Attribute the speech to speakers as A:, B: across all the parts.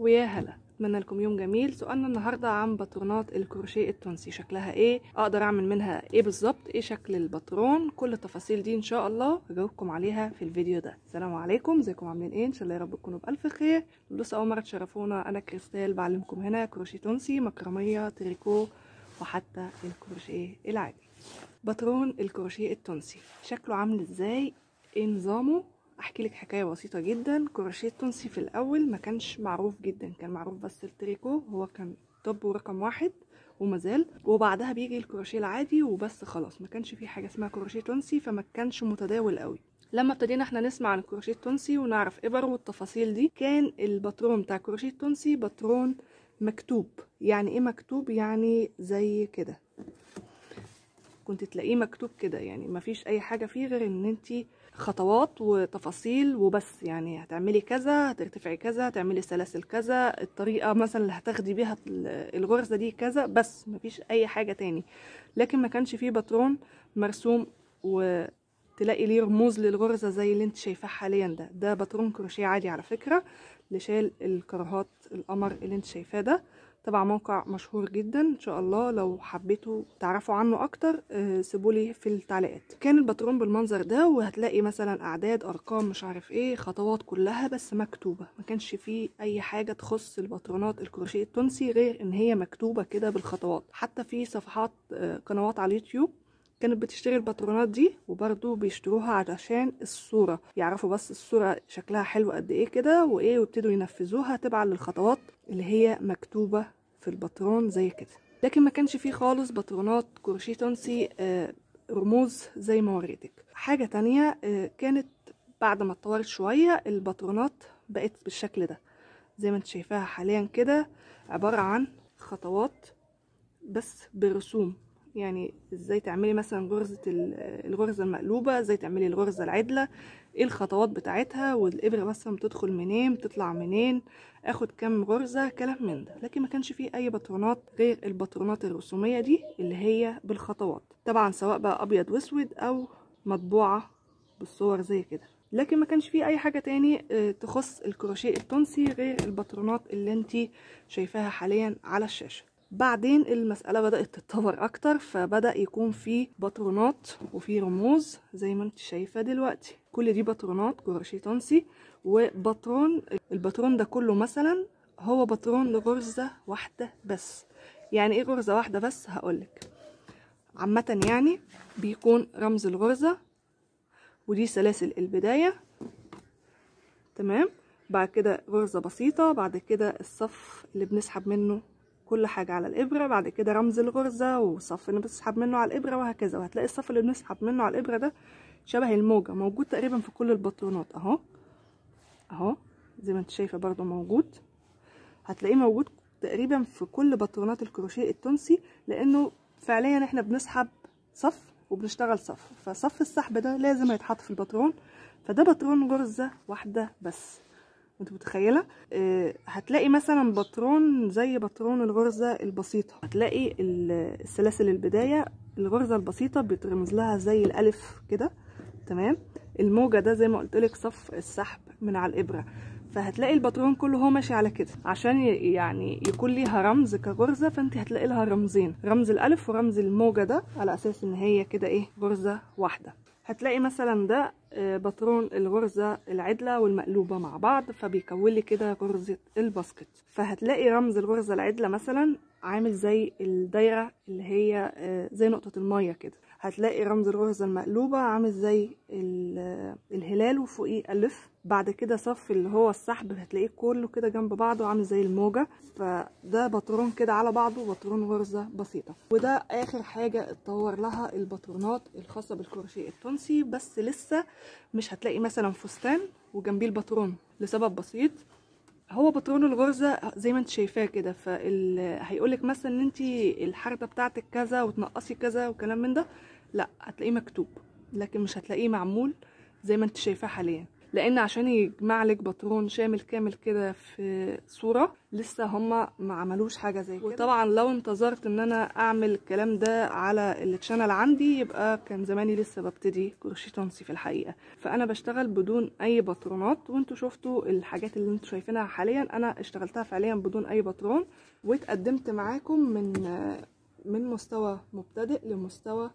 A: ويا هلا اتمنى لكم يوم جميل سؤالنا النهارده عن باترونات الكروشيه التونسي شكلها ايه اقدر اعمل منها ايه بالظبط ايه شكل الباترون كل التفاصيل دي ان شاء الله هجاوبكم عليها في الفيديو ده السلام عليكم ازيكم عاملين ايه ان شاء الله يا رب تكونوا بالف خير لسه اول مره تشرفونا انا كريستال بعلمكم هنا كروشيه تونسي مكرميه تريكو وحتى الكروشيه العادي باترون الكروشيه التونسي شكله عامل ازاي ايه نظامه احكي لك حكايه بسيطه جدا كروشيه تونسي في الاول ما كانش معروف جدا كان معروف بس التريكو هو كان طب رقم واحد ومازال وبعدها بيجي الكروشيه العادي وبس خلاص ما كانش في حاجه اسمها كروشيه تونسي فما كانش متداول قوي لما ابتدينا احنا نسمع عن الكروشيه التونسي ونعرف ابر والتفاصيل دي كان الباترون بتاع الكروشيه التونسي باترون مكتوب يعني ايه مكتوب يعني زي كده كنت تلاقيه مكتوب كده يعني مفيش اي حاجه فيه غير ان انت خطوات وتفاصيل وبس يعني هتعملي كذا هترتفعي كذا هتعملي سلاسل كذا الطريقه مثلا اللي هتاخدي بيها الغرزه دي كذا بس مفيش اي حاجه تاني لكن ما كانش فيه باترون مرسوم و تلاقي ليه رموز للغرزه زي اللي انت شايفاه حاليا ده ده باترون كروشيه عادي على فكره اللي شال الكراهات القمر اللي انت شايفاه ده تبع موقع مشهور جدا ان شاء الله لو حبيتوا تعرفوا عنه اكتر آه، سيبولي في التعليقات كان الباترون بالمنظر ده وهتلاقي مثلا اعداد ارقام مش عارف ايه خطوات كلها بس مكتوبه ما كانش فيه اي حاجه تخص الباترونات الكروشيه التونسي غير ان هي مكتوبه كده بالخطوات حتى في صفحات آه، قنوات على اليوتيوب كانت بتشتري الباترونات دي وبرضو بيشتروها علشان الصورة يعرفوا بس الصورة شكلها حلو قد ايه كده وايه ويبتدوا ينفذوها تبعا للخطوات اللي هي مكتوبة في البطرون زي كده لكن ما كانش فيه خالص بطرونات كروشيه تونسي آه، رموز زي ما وريتك حاجة تانية آه، كانت بعد ما اتطورت شوية البطرونات بقت بالشكل ده زي ما انت شايفاها حاليا كده عبارة عن خطوات بس برسوم يعني ازاي تعملي مثلا غرزة الغرزة المقلوبة ازاي تعملي الغرزة العدلة ايه الخطوات بتاعتها والابرة مثلا بتدخل منين بتطلع منين اخد كام غرزة كلام من ده لكن ما كانش فيه اي باترونات غير الباترونات الرسومية دي اللي هي بالخطوات طبعا سواء بقى ابيض واسود او مطبوعة بالصور زي كده لكن ما كانش فيه اي حاجة تاني آه، تخص الكروشيه التونسي غير الباترونات اللي انتي شايفاها حاليا على الشاشة بعدين المسألة بدأت تتطور أكتر فبدأ يكون في باترونات وفي رموز زي ما انت شايفة دلوقتي كل دي باترونات كرشي تونسي وباترون الباترون ده كله مثلا هو باترون لغرزة واحدة بس يعني ايه غرزة واحدة بس هقولك عامة يعني بيكون رمز الغرزة ودي سلاسل البداية تمام بعد كده غرزة بسيطة بعد كده الصف اللي بنسحب منه كل حاجة على الإبرة بعد كده رمز الغرزة وصف اللي بنسحب منه على الإبرة وهكذا وهتلاقي الصف اللي بنسحب منه على الإبرة ده شبه الموجة موجود تقريبا في كل البطيونات أهو أهو زي ما انت شايفة برضو موجود هتلاقيه موجود تقريبا في كل بطيونات الكروشيه التونسي لأنه فعليا احنا بنسحب صف وبنشتغل صف فصف السحب ده لازم يتحط في البطرون فده بطرون غرزة واحدة بس انتوا متخيله أه هتلاقي مثلا بطرون زي بطرون الغرزه البسيطه هتلاقي السلاسل البدايه الغرزه البسيطه بيترمز لها زي الالف كده تمام الموجه ده زي ما قلت لك صف السحب من على الابره فهتلاقي الباترون كله هو ماشي على كده عشان يعني يكون ليها رمز كغرزه فانت هتلاقي لها رمزين رمز الالف ورمز الموجه ده على اساس ان هي كده ايه غرزه واحده هتلاقي مثلا ده آه، بطرون الغرزة العدلة والمقلوبة مع بعض فبيكون لي كده غرزة الباسكت فهتلاقي رمز الغرزة العدلة مثلا عامل زي الدايرة اللي هي آه، زي نقطة المية كده هتلاقي رمز الغرزة المقلوبة عامل زي آه، الهلال وفوقيه ألف بعد كده صف اللي هو السحب هتلاقيه كله كده جنب بعضه عامل زي الموجة فده بطرون كده على بعضه بطرون غرزة بسيطة وده آخر حاجة اتطور لها البطرونات الخاصة بالكروشيه التونسي فانسي بس لسه مش هتلاقي مثلا فستان وجنبيه الباترون لسبب بسيط هو بطرون الغرزه زي ما انت شايفاه كده فال هيقولك مثلا ان انت الحرده بتاعتك كذا وتنقصي كذا وكلام من ده لا هتلاقيه مكتوب لكن مش هتلاقيه معمول زي ما انت شايفاه حاليا لان عشان يجمع لك باترون شامل كامل كده في صوره لسه هما ما عملوش حاجه زي كده وطبعا لو انتظرت ان انا اعمل الكلام ده على التشانل عندي يبقى كان زماني لسه ببتدي كروشيه تونسي في الحقيقه فانا بشتغل بدون اي باترونات وانتوا شفتوا الحاجات اللي انتوا شايفينها حاليا انا اشتغلتها فعليا بدون اي باترون واتقدمت معاكم من من مستوى مبتدئ لمستوى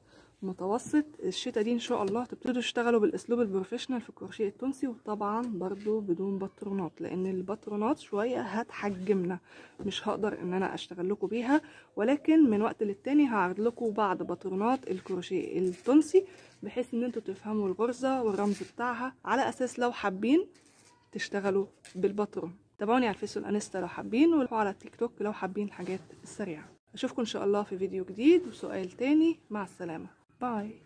A: متوسط الشتا دي ان شاء الله هتبتدوا تشتغلوا بالاسلوب البروفيشنال في الكروشيه التونسي وطبعا برضو بدون باترونات لان الباترونات شويه هتحجمنا مش هقدر ان انا اشتغل لكم بيها ولكن من وقت للتاني هعرض لكم بعض باترونات الكروشيه التونسي بحيث ان انتوا تفهموا الغرزه والرمز بتاعها على اساس لو حابين تشتغلوا بالباترون تابعوني على الفيس والانستا لو حابين وعلى التيك توك لو حابين حاجات سريعه اشوفكم ان شاء الله في فيديو جديد وسؤال تاني مع السلامه Bye.